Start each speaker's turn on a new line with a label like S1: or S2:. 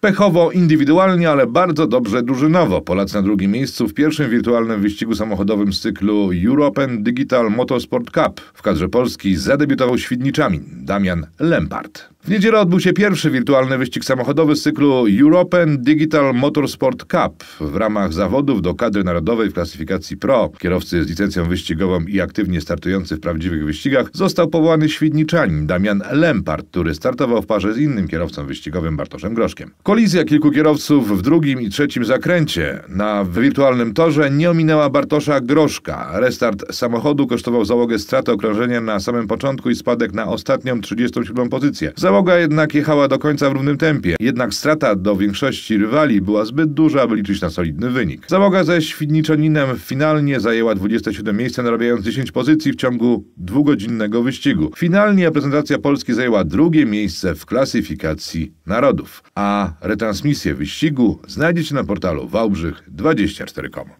S1: Pechowo indywidualnie, ale bardzo dobrze drużynowo. Polacy na drugim miejscu w pierwszym wirtualnym wyścigu samochodowym z cyklu European Digital Motorsport Cup. W kadrze Polski zadebiutował Świdniczamin Damian Lempart. W niedzielę odbył się pierwszy wirtualny wyścig samochodowy z cyklu European Digital Motorsport Cup w ramach zawodów do kadry narodowej w klasyfikacji Pro. Kierowcy z licencją wyścigową i aktywnie startujący w prawdziwych wyścigach został powołany świdniczanin Damian Lempart, który startował w parze z innym kierowcą wyścigowym Bartoszem Groszkiem. Kolizja kilku kierowców w drugim i trzecim zakręcie na wirtualnym torze nie ominęła Bartosza Groszka. Restart samochodu kosztował załogę straty okrążenia na samym początku i spadek na ostatnią 37 pozycję. Zaboga jednak jechała do końca w równym tempie, jednak strata do większości rywali była zbyt duża, aby liczyć na solidny wynik. Załoga ze Świdniczaninem finalnie zajęła 27 miejsce, narabiając 10 pozycji w ciągu dwugodzinnego wyścigu. Finalnie reprezentacja Polski zajęła drugie miejsce w klasyfikacji narodów, a retransmisję wyścigu znajdziecie na portalu wałbrzych24.com.